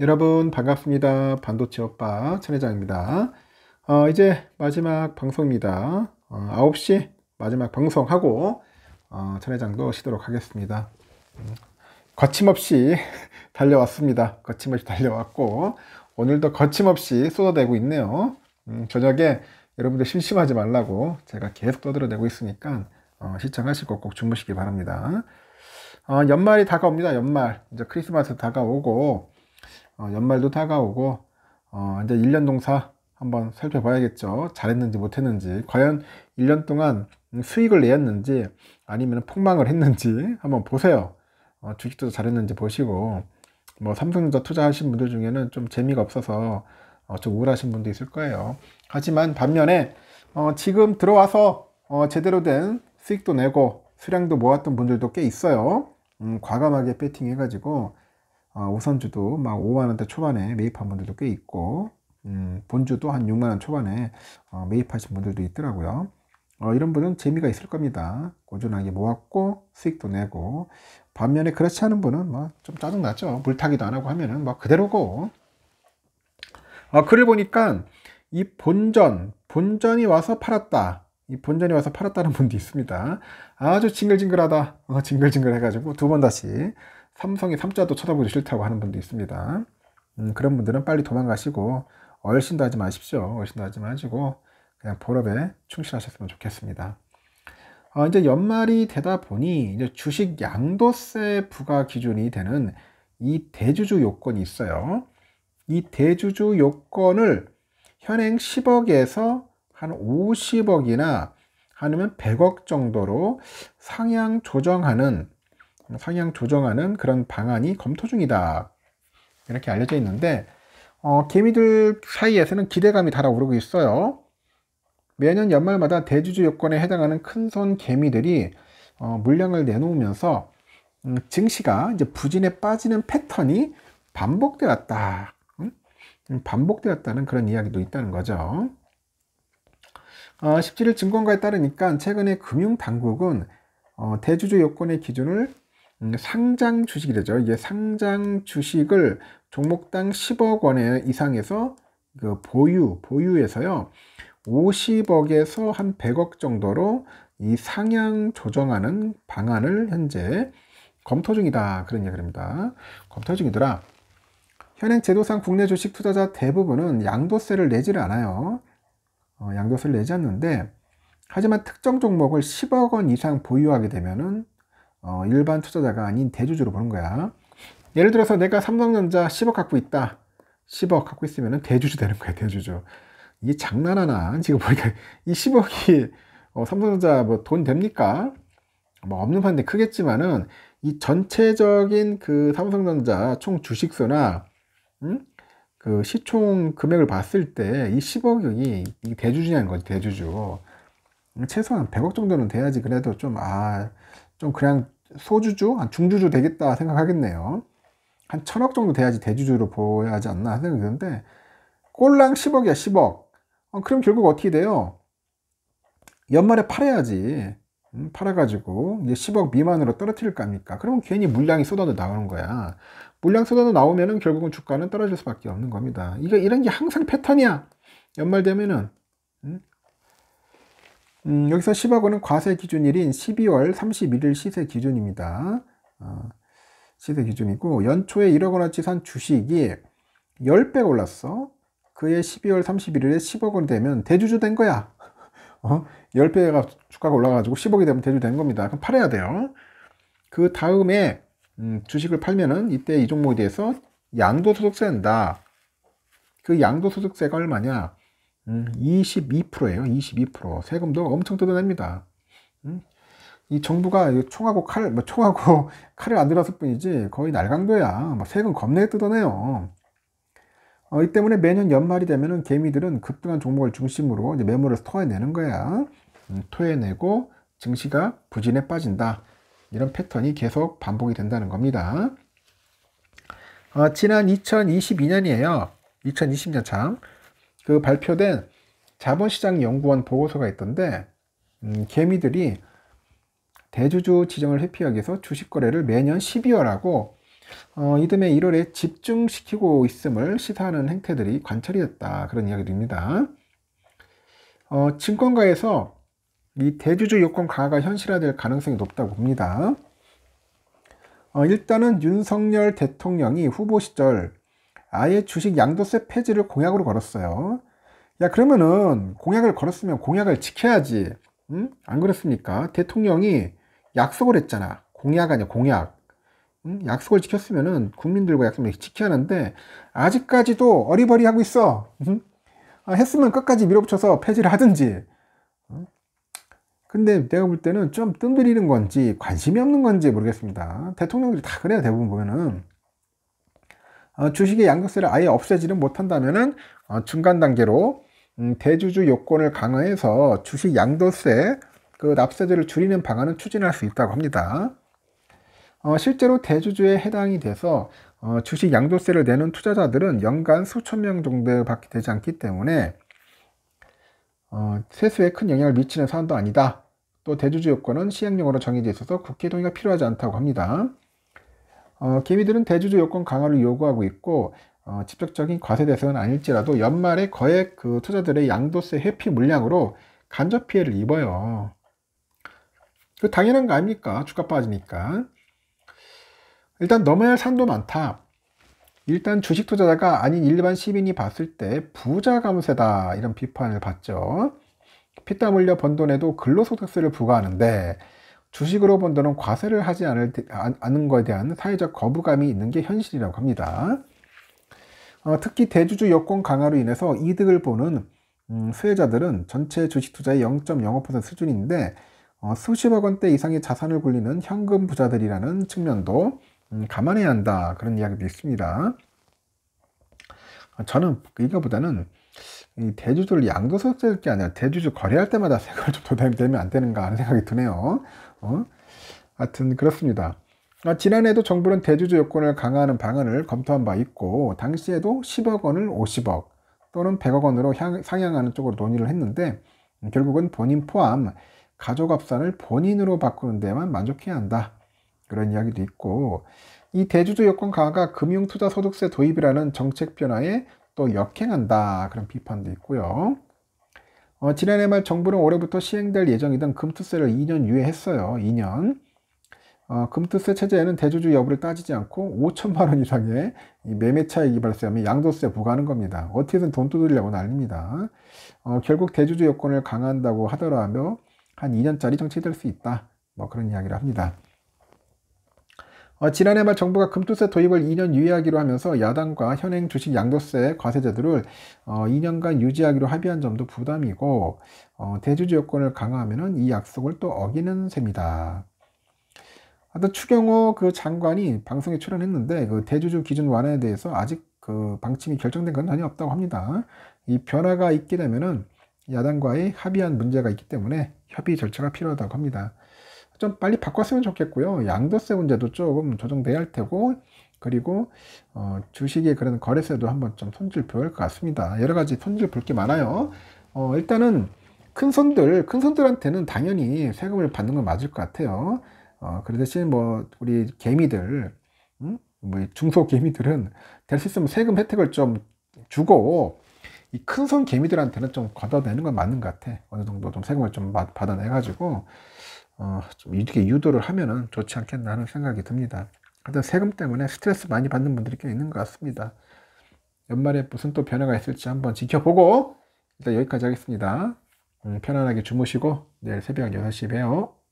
여러분 반갑습니다. 반도체 오빠 천회장입니다. 어, 이제 마지막 방송입니다. 어, 9시 마지막 방송하고 어, 천회장도 쉬도록 하겠습니다. 음, 거침없이 달려왔습니다. 거침없이 달려왔고 오늘도 거침없이 쏟아내고 있네요. 음, 저녁에 여러분들 심심하지 말라고 제가 계속 떠들어내고 있으니까 어, 시청하시고 꼭 주무시기 바랍니다. 어, 연말이 다가옵니다. 연말 이제 크리스마스 다가오고 어, 연말도 다가오고 어, 이제 1년 동사 한번 살펴봐야겠죠. 잘했는지 못했는지 과연 1년 동안 수익을 내었는지 아니면 폭망을 했는지 한번 보세요. 어, 주식 도 잘했는지 보시고 뭐 삼성전자 투자하신 분들 중에는 좀 재미가 없어서 어, 좀 우울하신 분도 있을 거예요. 하지만 반면에 어, 지금 들어와서 어, 제대로 된 수익도 내고 수량도 모았던 분들도 꽤 있어요. 음, 과감하게 배팅해가지고 어, 우선주도 막 5만원대 초반에 매입한 분들도 꽤 있고 음, 본주도 한 6만원 초반에 어, 매입하신 분들도 있더라고요 어, 이런 분은 재미가 있을 겁니다 꾸준하게 모았고 수익도 내고 반면에 그렇지 않은 분은 뭐좀 짜증나죠 물타기도 안하고 하면은 막 뭐 그대로고 어, 글을 보니까 이 본전 본전이 와서 팔았다 이 본전이 와서 팔았다는 분도 있습니다 아주 징글징글하다 어, 징글징글 해가지고 두 번 다시 삼성의 삼자도 쳐다보기 싫다고 하는 분도 있습니다. 음, 그런 분들은 빨리 도망가시고 얼씬도 하지 마십시오. 얼씬도 하지 마시고 그냥 보럽에 충실하셨으면 좋겠습니다. 어, 이제 연말이 되다 보니 이제 주식 양도세 부과 기준이 되는 이 대주주 요건이 있어요. 이 대주주 요건을 현행 10억에서 한 50억이나 아니면 100억 정도로 상향 조정하는 상향 조정하는 그런 방안이 검토 중이다. 이렇게 알려져 있는데 어, 개미들 사이에서는 기대감이 달아오르고 있어요. 매년 연말마다 대주주 요건에 해당하는 큰손 개미들이 어, 물량을 내놓으면서 음, 증시가 이제 부진에 빠지는 패턴이 반복되었다. 음? 반복되었다는 그런 이야기도 있다는 거죠. 어, 17일 증권가에 따르니까 최근에 금융당국은 어, 대주주 요건의 기준을 음, 상장 주식이 되죠. 이게 상장 주식을 종목당 10억 원에 이상에서 그 보유, 보유에서요. 50억에서 한 100억 정도로 이 상향 조정하는 방안을 현재 검토 중이다. 그런 이야기입니다. 검토 중이더라. 현행 제도상 국내 주식 투자자 대부분은 양도세를 내지를 않아요. 어, 양도세를 내지 않는데 하지만 특정 종목을 10억 원 이상 보유하게 되면은 어, 일반 투자자가 아닌 대주주로 보는 거야. 예를 들어서 내가 삼성전자 10억 갖고 있다. 10억 갖고 있으면 대주주 되는 거야, 대주주. 이게 장난하나? 지금 보니까 이 10억이 어, 삼성전자 뭐 돈 됩니까? 뭐 없는 판데 크겠지만은 이 전체적인 그 삼성전자 총 주식수나 음? 그 시총 금액을 봤을 때 이 10억이 이 대주주냐는 거지 대주주 최소한 100억 정도는 돼야지 그래도 좀 아좀 아, 좀 그냥 소주주, 중주주 되겠다 생각하겠네요. 한 천억 정도 돼야지 대주주로 보야 여 하지 않나 생각이 드는데 꼴랑 10억이야 10억 어, 그럼 결국 어떻게 돼요? 연말에 팔아야지 음, 팔아가지고 이제 10억 미만으로 떨어뜨릴 거 아닙니까? 그러면 괜히 물량이 쏟아져 나오는 거야 물량 쏟아져 나오면은 결국은 주가는 떨어질 수밖에 없는 겁니다 이거 이런 게 항상 패턴이야 연말 되면은 음? 음, 여기서 10억원은 과세 기준일인 12월 31일 시세 기준입니다. 어, 시세 기준이고 연초에 1억원어치 산 주식이 10배 올랐어. 그해 12월 31일에 10억원 되면 대주주 된 거야. 어? 10배가 주가가 올라가지고 10억이 되면 대주주 된 겁니다. 그럼 팔아야 돼요. 그 다음에 음, 주식을 팔면은 이때 이 종목에 대해서 양도소득세 낸다. 그 양도소득세가 얼마냐? 음, 22%예요. 22%. 세금도 엄청 뜯어냅니다. 음? 이 정부가 총하고 칼, 뭐 총하고 칼을 안 들었을 뿐이지 거의 날강도야. 뭐 세금 겁내 뜯어내요. 어, 이 때문에 매년 연말이 되면은 개미들은 급등한 종목을 중심으로 이제 매물을 토해내는 거야. 음, 토해내고 증시가 부진에 빠진다. 이런 패턴이 계속 반복이 된다는 겁니다. 어, 지난 2022년이에요. 2020년 참. 그 발표된 자본시장연구원 보고서가 있던데 음, 개미들이 대주주 지정을 회피하기 위해서 주식 거래를 매년 12월하고 어, 이듬해 1월에 집중시키고 있음을 시사하는 행태들이 관찰이 됐다 그런 이야기입니다. 어, 증권가에서 이 대주주 요건 강화가 현실화될 가능성이 높다고 봅니다. 어, 일단은 윤석열 대통령이 후보 시절 아예 주식 양도세 폐지를 공약으로 걸었어요. 야 그러면은 공약을 걸었으면 공약을 지켜야지. 응? 안 그렇습니까? 대통령이 약속을 했잖아. 공약 아니야 공약. 응? 약속을 지켰으면은 국민들과 약속을 지켜야 하는데 아직까지도 어리버리하고 있어. 응? 아, 했으면 끝까지 밀어붙여서 폐지를 하든지. 근데 내가 볼 때는 좀 뜸들이는 건지 관심이 없는 건지 모르겠습니다. 대통령들이 다 그래요 대부분 보면은. 어, 주식의 양도세를 아예 없애지는 못한다면은 어, 중간 단계로 음, 대주주 요건을 강화해서 주식 양도세 그 납세제를 줄이는 방안을 추진할 수 있다고 합니다. 어, 실제로 대주주에 해당이 돼서 주식 양도세를 내는 투자자들은 연간 수천 명 정도밖에 되지 않기 때문에 세수에 큰 영향을 미치는 사안도 아니다. 또 대주주 요건은 시행령으로 정해져 있어서 국회 동의가 필요하지 않다고 합니다. 어, 개미들은 대주주 요건 강화를 요구하고 있고 어, 직접적인 과세 대상은 아닐지라도 연말에 거액 그 투자들의 양도세 회피 물량으로 간접 피해를 입어요. 그 당연한 거 아닙니까? 주가 빠지니까. 일단 넘어야 할 산도 많다. 일단 주식 투자자가 아닌 일반 시민이 봤을 때 부자 감세다 이런 비판을 받죠. 피땀 흘려 번 돈에도 근로소득세를 부과하는데 주식으로 본 돈은 과세를 하지 않을, 아, 않는 것에 대한 사회적 거부감이 있는 게 현실이라고 합니다. 어, 특히 대주주 여권 강화로 인해서 이득을 보는 음, 수혜자들은 전체 주식 투자의 0.05% 수준인데 어, 수십억 원대 이상의 자산을 굴리는 현금 부자들이라는 측면도 음, 감안해야 한다 그런 이야기도 있습니다. 어, 저는 이거보다는 이 대주주를 양도소득세 게 아니라 대주주 거래할 때마다 세금을 좀 도달되면 안 되는가 하는 생각이 드네요. 어? 하여튼 그렇습니다. 아, 지난해도 정부는 대주주 요건을 강화하는 방안을 검토한 바 있고 당시에도 10억 원을 50억 또는 100억 원으로 향, 상향하는 쪽으로 논의를 했는데 음, 결국은 본인 포함 가족합산을 본인으로 바꾸는 데만 만족해야 한다 그런 이야기도 있고 이 대주주 요건 강화가 금융투자소득세 도입이라는 정책 변화에 또 역행한다 그런 비판도 있고요. 어, 지난해 말 정부는 올해부터 시행될 예정이던 금투세를 2년 유예했어요. 2년. 어, 금투세 체제에는 대주주 여부를 따지지 않고 5천만 원 이상의 매매차익 이발세 하면 양도세 부과하는 겁니다. 어떻게든 돈 두드리려고 난립니다. 어, 결국 대주주 여건을 강화한다고 하더라며 한 2년짜리 정체될 수 있다. 뭐 그런 이야기를 합니다. 어, 지난해 말 정부가 금투세 도입을 2년 유예하기로 하면서 야당과 현행 주식 양도세 과세제도를 어, 2년간 유지하기로 합의한 점도 부담이고 어, 대주주 요건을 강화하면 이 약속을 또 어기는 셈이다. 하여 추경호 그 장관이 방송에 출연했는데 그 대주주 기준 완화에 대해서 아직 그 방침이 결정된 건 전혀 없다고 합니다. 이 변화가 있게 되면 야당과의 합의한 문제가 있기 때문에 협의 절차가 필요하다고 합니다. 좀 빨리 바꿨으면 좋겠고요. 양도세 문제도 조금 조정돼야 할 테고 그리고 어, 주식의 그런 거래세도 한번 좀 손질 배울 것 같습니다. 여러 가지 손질 볼 게 많아요. 어, 일단은 큰 손들, 큰 손들한테는 당연히 세금을 받는 건 맞을 것 같아요. 어, 그 대신 뭐 우리 개미들, 음? 뭐 중소 개미들은 될 수 있으면 세금 혜택을 좀 주고 이 큰 손 개미들한테는 좀 걷어내는 건 맞는 것 같아. 어느 정도 좀 세금을 좀 받아내 가지고 어, 좀 이렇게 유도를 하면은 좋지 않겠나 하는 생각이 듭니다. 하여튼 세금 때문에 스트레스 많이 받는 분들이 꽤 있는 것 같습니다. 연말에 무슨 또 변화가 있을지 한번 지켜보고 일단 여기까지 하겠습니다. 음, 편안하게 주무시고 내일 새벽 6시에 봬요.